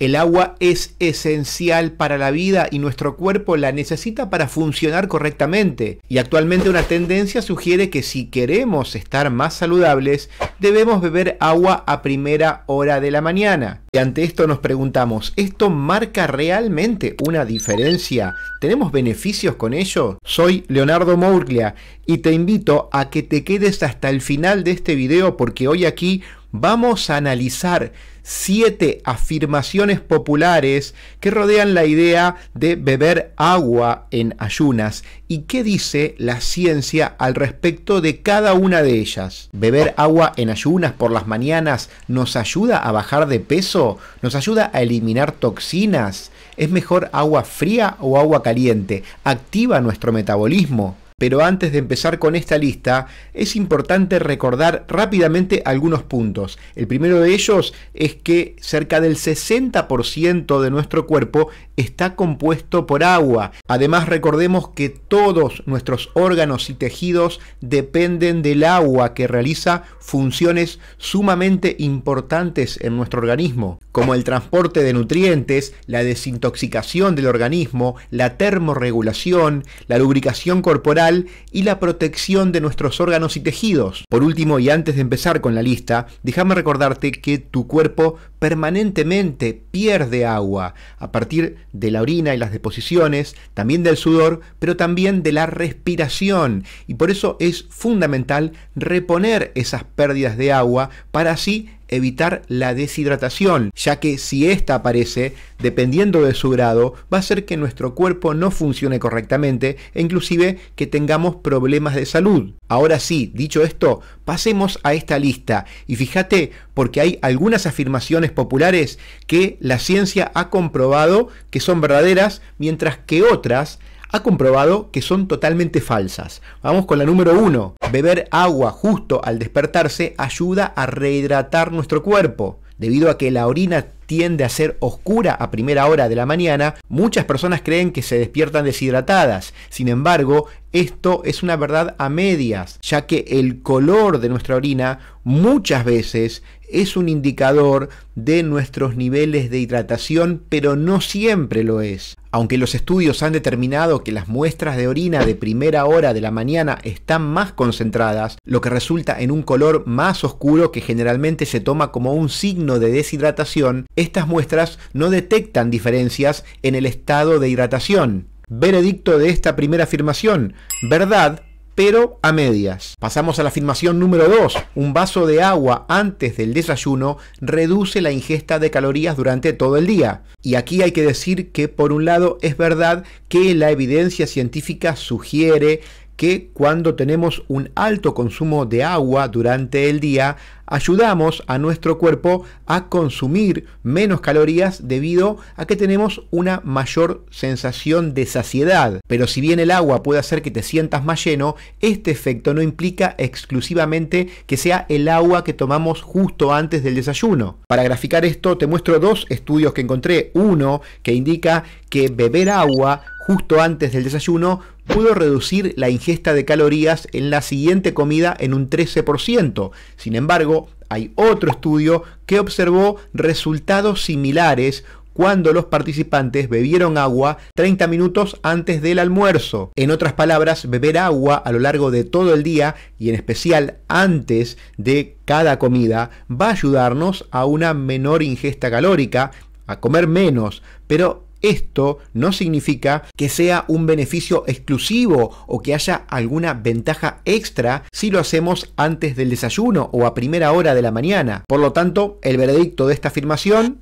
El agua es esencial para la vida y nuestro cuerpo la necesita para funcionar correctamente. Y actualmente una tendencia sugiere que si queremos estar más saludables, debemos beber agua a primera hora de la mañana. Y ante esto nos preguntamos, ¿esto marca realmente una diferencia? ¿Tenemos beneficios con ello? Soy Leonardo Mourglia y te invito a que te quedes hasta el final de este video porque hoy aquí vamos a analizar siete afirmaciones populares que rodean la idea de beber agua en ayunas y qué dice la ciencia al respecto de cada una de ellas. ¿Beber agua en ayunas por las mañanas nos ayuda a bajar de peso? ¿Nos ayuda a eliminar toxinas? ¿Es mejor agua fría o agua caliente? ¿Activa nuestro metabolismo? pero antes de empezar con esta lista, es importante recordar rápidamente algunos puntos. El primero de ellos es que cerca del 60% de nuestro cuerpo está compuesto por agua. Además, recordemos que todos nuestros órganos y tejidos dependen del agua que realiza funciones sumamente importantes en nuestro organismo, como el transporte de nutrientes, la desintoxicación del organismo, la termorregulación, la lubricación corporal, y la protección de nuestros órganos y tejidos. Por último, y antes de empezar con la lista, déjame recordarte que tu cuerpo permanentemente pierde agua a partir de la orina y las deposiciones, también del sudor, pero también de la respiración. Y por eso es fundamental reponer esas pérdidas de agua para así evitar la deshidratación, ya que si esta aparece, dependiendo de su grado, va a hacer que nuestro cuerpo no funcione correctamente e inclusive que tengamos problemas de salud. Ahora sí, dicho esto, pasemos a esta lista y fíjate porque hay algunas afirmaciones populares que la ciencia ha comprobado que son verdaderas, mientras que otras ha comprobado que son totalmente falsas. Vamos con la número 1. Beber agua justo al despertarse ayuda a rehidratar nuestro cuerpo. Debido a que la orina tiende a ser oscura a primera hora de la mañana, muchas personas creen que se despiertan deshidratadas. Sin embargo, esto es una verdad a medias, ya que el color de nuestra orina muchas veces es un indicador de nuestros niveles de hidratación, pero no siempre lo es. Aunque los estudios han determinado que las muestras de orina de primera hora de la mañana están más concentradas, lo que resulta en un color más oscuro que generalmente se toma como un signo de deshidratación, estas muestras no detectan diferencias en el estado de hidratación. Veredicto de esta primera afirmación, verdad, pero a medias. Pasamos a la afirmación número 2. Un vaso de agua antes del desayuno reduce la ingesta de calorías durante todo el día. Y aquí hay que decir que por un lado es verdad que la evidencia científica sugiere que cuando tenemos un alto consumo de agua durante el día, ayudamos a nuestro cuerpo a consumir menos calorías debido a que tenemos una mayor sensación de saciedad. Pero si bien el agua puede hacer que te sientas más lleno, este efecto no implica exclusivamente que sea el agua que tomamos justo antes del desayuno. Para graficar esto te muestro dos estudios que encontré. Uno que indica que beber agua justo antes del desayuno, pudo reducir la ingesta de calorías en la siguiente comida en un 13%. Sin embargo, hay otro estudio que observó resultados similares cuando los participantes bebieron agua 30 minutos antes del almuerzo. En otras palabras, beber agua a lo largo de todo el día y en especial antes de cada comida va a ayudarnos a una menor ingesta calórica, a comer menos, pero esto no significa que sea un beneficio exclusivo o que haya alguna ventaja extra si lo hacemos antes del desayuno o a primera hora de la mañana. Por lo tanto, el veredicto de esta afirmación,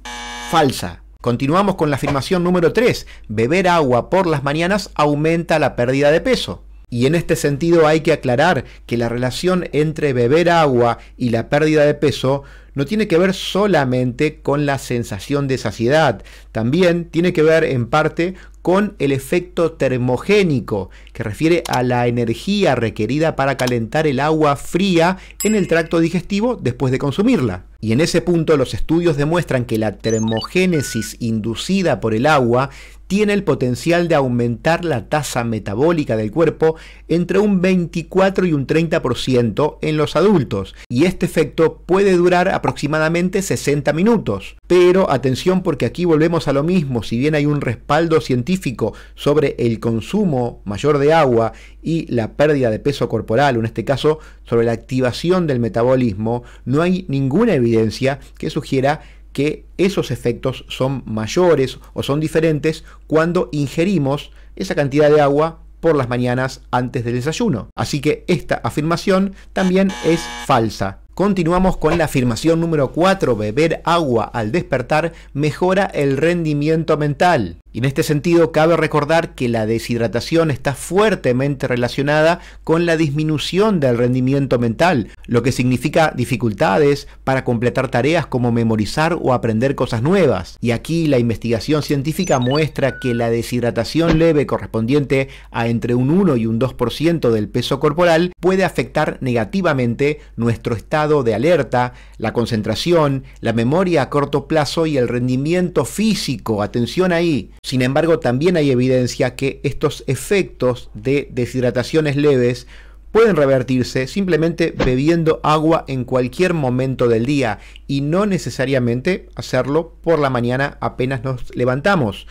falsa. Continuamos con la afirmación número 3. Beber agua por las mañanas aumenta la pérdida de peso. Y en este sentido hay que aclarar que la relación entre beber agua y la pérdida de peso no tiene que ver solamente con la sensación de saciedad, también tiene que ver en parte con el efecto termogénico, que refiere a la energía requerida para calentar el agua fría en el tracto digestivo después de consumirla. Y en ese punto los estudios demuestran que la termogénesis inducida por el agua tiene el potencial de aumentar la tasa metabólica del cuerpo entre un 24 y un 30% en los adultos y este efecto puede durar aproximadamente 60 minutos. Pero atención porque aquí volvemos a lo mismo, si bien hay un respaldo científico sobre el consumo mayor de agua y la pérdida de peso corporal, en este caso sobre la activación del metabolismo, no hay ninguna evidencia que sugiera que esos efectos son mayores o son diferentes cuando ingerimos esa cantidad de agua por las mañanas antes del desayuno. Así que esta afirmación también es falsa. Continuamos con la afirmación número 4. Beber agua al despertar mejora el rendimiento mental. Y en este sentido, cabe recordar que la deshidratación está fuertemente relacionada con la disminución del rendimiento mental, lo que significa dificultades para completar tareas como memorizar o aprender cosas nuevas. Y aquí la investigación científica muestra que la deshidratación leve correspondiente a entre un 1 y un 2% del peso corporal puede afectar negativamente nuestro estado de alerta, la concentración, la memoria a corto plazo y el rendimiento físico. Atención ahí. Sin embargo, también hay evidencia que estos efectos de deshidrataciones leves pueden revertirse simplemente bebiendo agua en cualquier momento del día y no necesariamente hacerlo por la mañana apenas nos levantamos.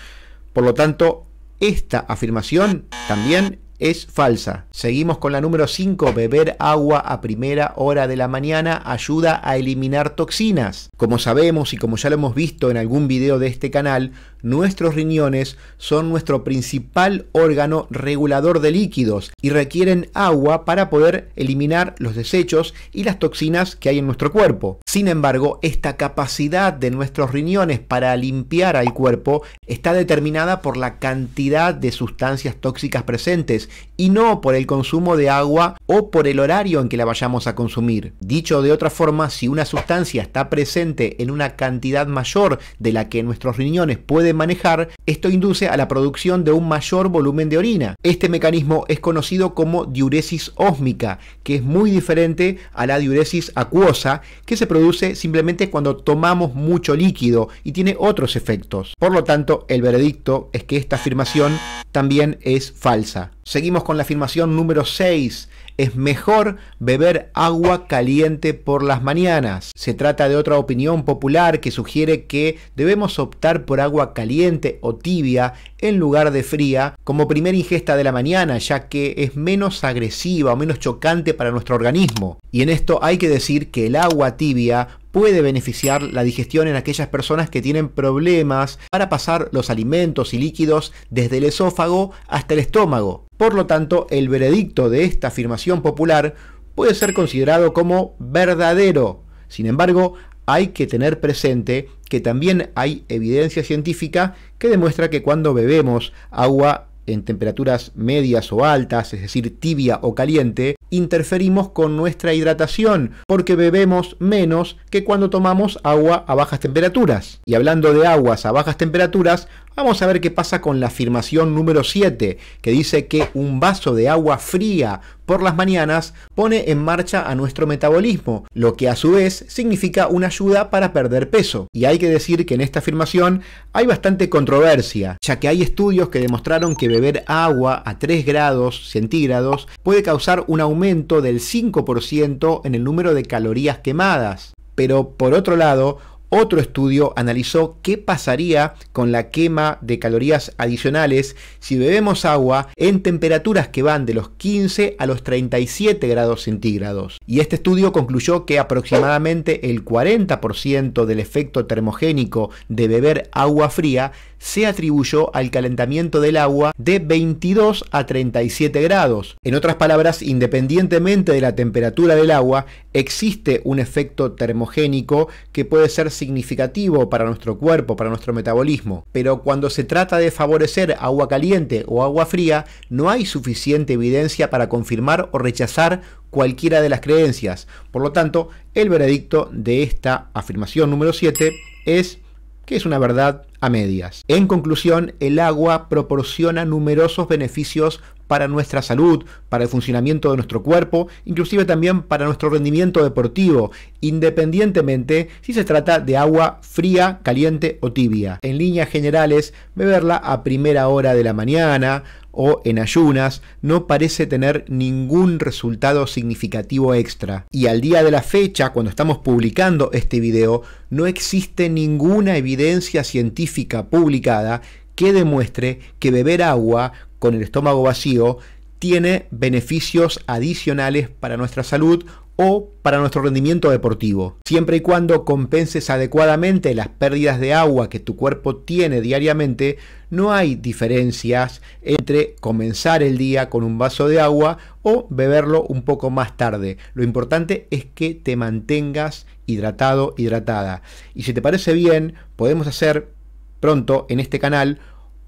Por lo tanto, esta afirmación también es falsa. Seguimos con la número 5. Beber agua a primera hora de la mañana ayuda a eliminar toxinas. Como sabemos y como ya lo hemos visto en algún video de este canal, nuestros riñones son nuestro principal órgano regulador de líquidos y requieren agua para poder eliminar los desechos y las toxinas que hay en nuestro cuerpo. Sin embargo, esta capacidad de nuestros riñones para limpiar al cuerpo está determinada por la cantidad de sustancias tóxicas presentes y no por el consumo de agua o por el horario en que la vayamos a consumir. Dicho de otra forma, si una sustancia está presente en una cantidad mayor de la que nuestros riñones pueden manejar, esto induce a la producción de un mayor volumen de orina. Este mecanismo es conocido como diuresis ósmica, que es muy diferente a la diuresis acuosa, que se produce simplemente cuando tomamos mucho líquido y tiene otros efectos. Por lo tanto, el veredicto es que esta afirmación también es falsa. Seguimos con la afirmación número 6. Es mejor beber agua caliente por las mañanas. Se trata de otra opinión popular que sugiere que debemos optar por agua caliente o tibia en lugar de fría como primera ingesta de la mañana, ya que es menos agresiva o menos chocante para nuestro organismo. Y en esto hay que decir que el agua tibia puede beneficiar la digestión en aquellas personas que tienen problemas para pasar los alimentos y líquidos desde el esófago hasta el estómago. Por lo tanto, el veredicto de esta afirmación popular puede ser considerado como verdadero. Sin embargo, hay que tener presente que también hay evidencia científica que demuestra que cuando bebemos agua en temperaturas medias o altas, es decir, tibia o caliente, interferimos con nuestra hidratación porque bebemos menos que cuando tomamos agua a bajas temperaturas. Y hablando de aguas a bajas temperaturas, Vamos a ver qué pasa con la afirmación número 7, que dice que un vaso de agua fría por las mañanas pone en marcha a nuestro metabolismo, lo que a su vez significa una ayuda para perder peso. Y hay que decir que en esta afirmación hay bastante controversia, ya que hay estudios que demostraron que beber agua a 3 grados centígrados puede causar un aumento del 5% en el número de calorías quemadas. Pero por otro lado, otro estudio analizó qué pasaría con la quema de calorías adicionales si bebemos agua en temperaturas que van de los 15 a los 37 grados centígrados. Y este estudio concluyó que aproximadamente el 40% del efecto termogénico de beber agua fría se atribuyó al calentamiento del agua de 22 a 37 grados. En otras palabras, independientemente de la temperatura del agua, existe un efecto termogénico que puede ser significativo para nuestro cuerpo, para nuestro metabolismo. Pero cuando se trata de favorecer agua caliente o agua fría, no hay suficiente evidencia para confirmar o rechazar cualquiera de las creencias. Por lo tanto, el veredicto de esta afirmación número 7 es que es una verdad a medias. En conclusión, el agua proporciona numerosos beneficios para nuestra salud, para el funcionamiento de nuestro cuerpo, inclusive también para nuestro rendimiento deportivo, independientemente si se trata de agua fría, caliente o tibia. En líneas generales, beberla a primera hora de la mañana, o en ayunas no parece tener ningún resultado significativo extra. Y al día de la fecha, cuando estamos publicando este video, no existe ninguna evidencia científica publicada que demuestre que beber agua con el estómago vacío tiene beneficios adicionales para nuestra salud o para nuestro rendimiento deportivo. Siempre y cuando compenses adecuadamente las pérdidas de agua que tu cuerpo tiene diariamente, no hay diferencias entre comenzar el día con un vaso de agua o beberlo un poco más tarde. Lo importante es que te mantengas hidratado, hidratada. Y si te parece bien, podemos hacer pronto en este canal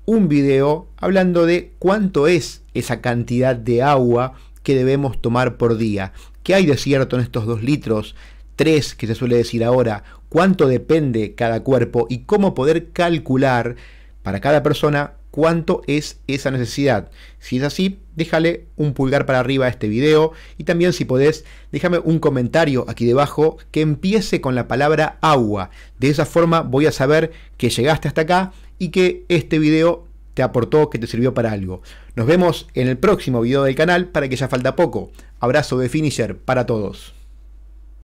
un video hablando de cuánto es esa cantidad de agua que debemos tomar por día. ¿Qué hay de cierto en estos dos litros? Tres, que se suele decir ahora. ¿Cuánto depende cada cuerpo? Y cómo poder calcular para cada persona cuánto es esa necesidad. Si es así, déjale un pulgar para arriba a este video y también si podés, déjame un comentario aquí debajo que empiece con la palabra agua. De esa forma voy a saber que llegaste hasta acá y que este video te aportó, que te sirvió para algo. Nos vemos en el próximo video del canal para que ya falta poco. Abrazo de Finisher para todos.